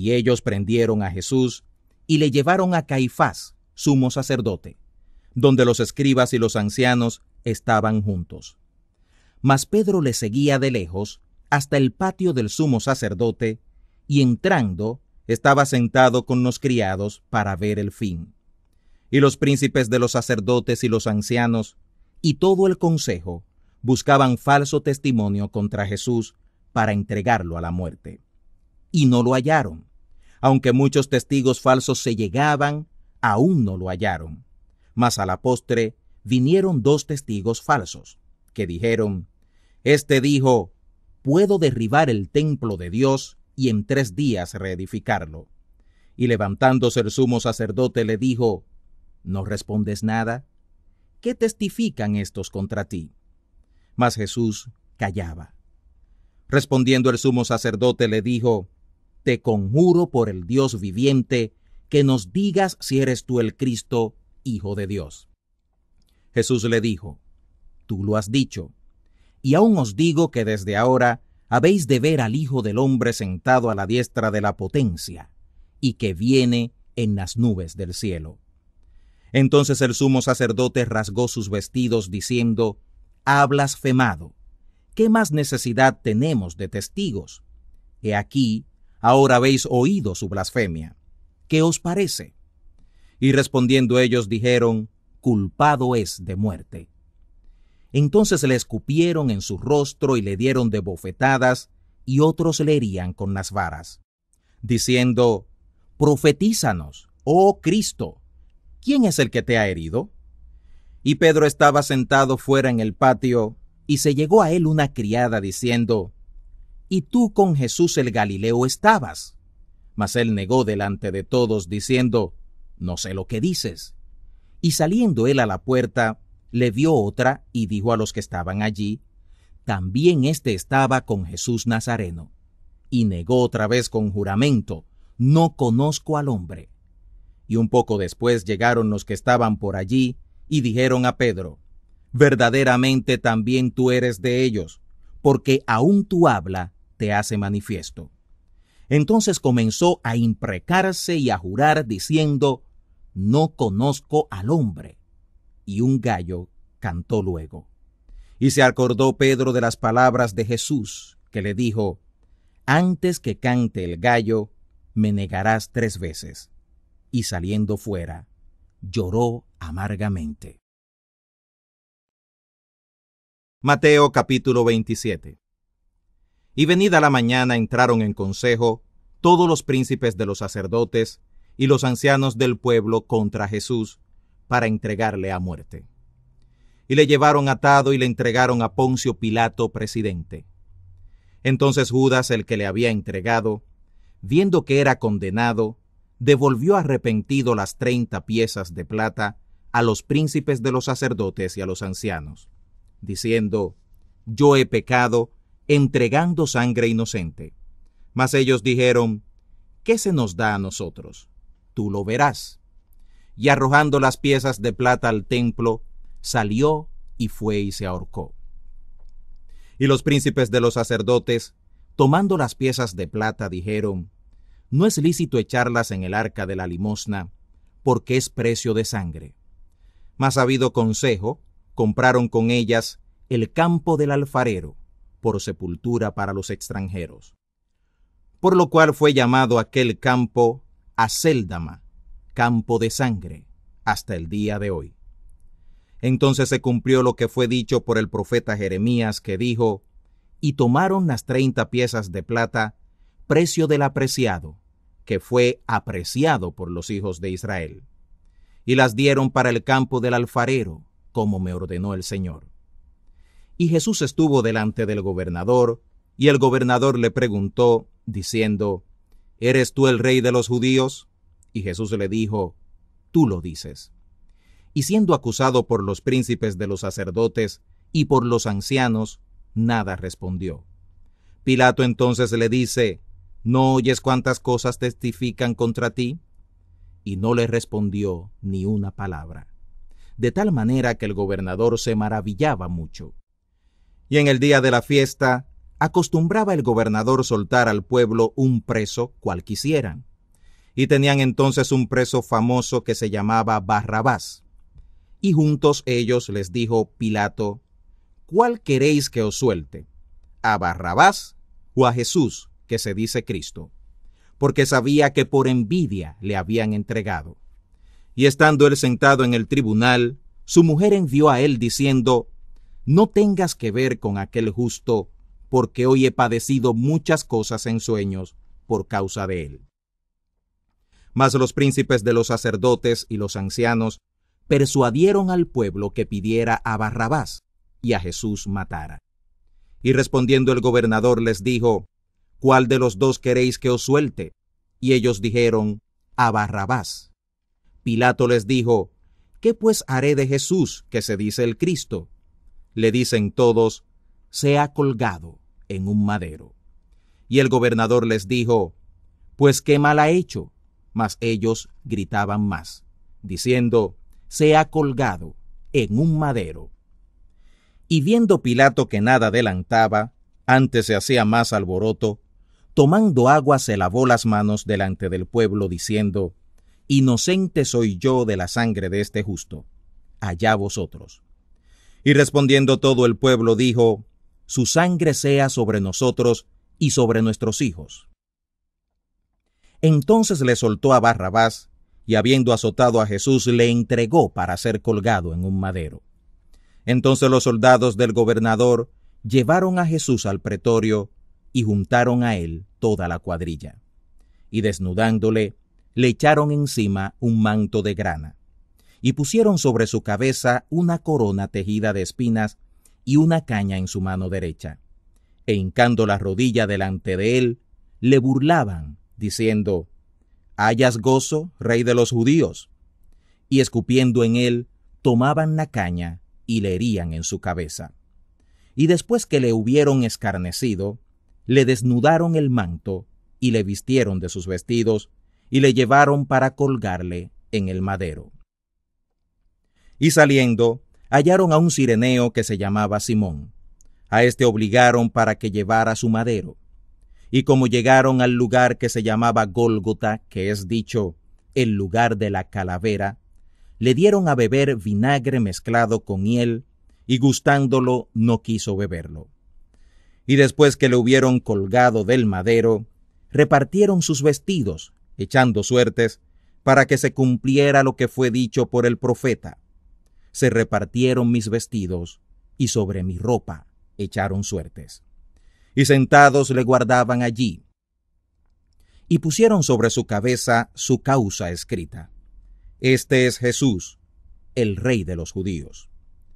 Y ellos prendieron a Jesús y le llevaron a Caifás, sumo sacerdote, donde los escribas y los ancianos estaban juntos. Mas Pedro le seguía de lejos hasta el patio del sumo sacerdote, y entrando estaba sentado con los criados para ver el fin. Y los príncipes de los sacerdotes y los ancianos, y todo el consejo, buscaban falso testimonio contra Jesús para entregarlo a la muerte. Y no lo hallaron, aunque muchos testigos falsos se llegaban, aún no lo hallaron. Mas a la postre vinieron dos testigos falsos, que dijeron, Este dijo, puedo derribar el templo de Dios y en tres días reedificarlo. Y levantándose el sumo sacerdote le dijo, ¿No respondes nada? ¿Qué testifican estos contra ti? Mas Jesús callaba. Respondiendo el sumo sacerdote le dijo, te conjuro por el Dios viviente, que nos digas si eres tú el Cristo, Hijo de Dios. Jesús le dijo, Tú lo has dicho, y aún os digo que desde ahora habéis de ver al Hijo del Hombre sentado a la diestra de la potencia, y que viene en las nubes del cielo. Entonces el sumo sacerdote rasgó sus vestidos diciendo, Ha blasfemado. ¿Qué más necesidad tenemos de testigos? He aquí, ahora habéis oído su blasfemia. ¿Qué os parece? Y respondiendo ellos dijeron, culpado es de muerte. Entonces le escupieron en su rostro y le dieron de bofetadas, y otros le herían con las varas, diciendo, Profetízanos, oh Cristo, ¿quién es el que te ha herido? Y Pedro estaba sentado fuera en el patio, y se llegó a él una criada diciendo, y tú con Jesús el Galileo estabas. Mas él negó delante de todos, diciendo, No sé lo que dices. Y saliendo él a la puerta, le vio otra y dijo a los que estaban allí, También éste estaba con Jesús Nazareno. Y negó otra vez con juramento, No conozco al hombre. Y un poco después llegaron los que estaban por allí y dijeron a Pedro, Verdaderamente también tú eres de ellos, porque aún tú habla te hace manifiesto. Entonces comenzó a imprecarse y a jurar diciendo, No conozco al hombre. Y un gallo cantó luego. Y se acordó Pedro de las palabras de Jesús, que le dijo, Antes que cante el gallo, me negarás tres veces. Y saliendo fuera, lloró amargamente. Mateo capítulo 27 y venida la mañana entraron en consejo todos los príncipes de los sacerdotes y los ancianos del pueblo contra Jesús para entregarle a muerte. Y le llevaron atado y le entregaron a Poncio Pilato, presidente. Entonces Judas, el que le había entregado, viendo que era condenado, devolvió arrepentido las treinta piezas de plata a los príncipes de los sacerdotes y a los ancianos, diciendo, Yo he pecado entregando sangre inocente. Mas ellos dijeron, ¿qué se nos da a nosotros? Tú lo verás. Y arrojando las piezas de plata al templo, salió y fue y se ahorcó. Y los príncipes de los sacerdotes, tomando las piezas de plata, dijeron, No es lícito echarlas en el arca de la limosna, porque es precio de sangre. Mas habido consejo, compraron con ellas el campo del alfarero por sepultura para los extranjeros. Por lo cual fue llamado aquel campo Aceldama, campo de sangre, hasta el día de hoy. Entonces se cumplió lo que fue dicho por el profeta Jeremías, que dijo, Y tomaron las treinta piezas de plata, precio del apreciado, que fue apreciado por los hijos de Israel, y las dieron para el campo del alfarero, como me ordenó el Señor. Y Jesús estuvo delante del gobernador, y el gobernador le preguntó, diciendo, ¿Eres tú el rey de los judíos? Y Jesús le dijo, Tú lo dices. Y siendo acusado por los príncipes de los sacerdotes y por los ancianos, nada respondió. Pilato entonces le dice, ¿No oyes cuántas cosas testifican contra ti? Y no le respondió ni una palabra. De tal manera que el gobernador se maravillaba mucho y en el día de la fiesta acostumbraba el gobernador soltar al pueblo un preso cual quisieran. Y tenían entonces un preso famoso que se llamaba Barrabás. Y juntos ellos les dijo Pilato, ¿cuál queréis que os suelte? ¿A Barrabás o a Jesús, que se dice Cristo? Porque sabía que por envidia le habían entregado. Y estando él sentado en el tribunal, su mujer envió a él diciendo, no tengas que ver con aquel justo, porque hoy he padecido muchas cosas en sueños por causa de él. Mas los príncipes de los sacerdotes y los ancianos persuadieron al pueblo que pidiera a Barrabás y a Jesús matara. Y respondiendo el gobernador les dijo, ¿Cuál de los dos queréis que os suelte? Y ellos dijeron, a Barrabás. Pilato les dijo, ¿Qué pues haré de Jesús, que se dice el Cristo? le dicen todos, se ha colgado en un madero. Y el gobernador les dijo, pues qué mal ha hecho. Mas ellos gritaban más, diciendo, se ha colgado en un madero. Y viendo Pilato que nada adelantaba, antes se hacía más alboroto, tomando agua se lavó las manos delante del pueblo, diciendo, Inocente soy yo de la sangre de este justo. Allá vosotros. Y respondiendo todo el pueblo dijo, Su sangre sea sobre nosotros y sobre nuestros hijos. Entonces le soltó a Barrabás, y habiendo azotado a Jesús, le entregó para ser colgado en un madero. Entonces los soldados del gobernador llevaron a Jesús al pretorio y juntaron a él toda la cuadrilla. Y desnudándole, le echaron encima un manto de grana y pusieron sobre su cabeza una corona tejida de espinas y una caña en su mano derecha. E hincando la rodilla delante de él, le burlaban, diciendo, Hayas gozo, rey de los judíos. Y escupiendo en él, tomaban la caña y le herían en su cabeza. Y después que le hubieron escarnecido, le desnudaron el manto y le vistieron de sus vestidos y le llevaron para colgarle en el madero. Y saliendo, hallaron a un sireneo que se llamaba Simón. A este obligaron para que llevara su madero. Y como llegaron al lugar que se llamaba Gólgota, que es dicho, el lugar de la calavera, le dieron a beber vinagre mezclado con hiel, y gustándolo no quiso beberlo. Y después que le hubieron colgado del madero, repartieron sus vestidos, echando suertes, para que se cumpliera lo que fue dicho por el profeta se repartieron mis vestidos y sobre mi ropa echaron suertes. Y sentados le guardaban allí. Y pusieron sobre su cabeza su causa escrita. Este es Jesús, el rey de los judíos.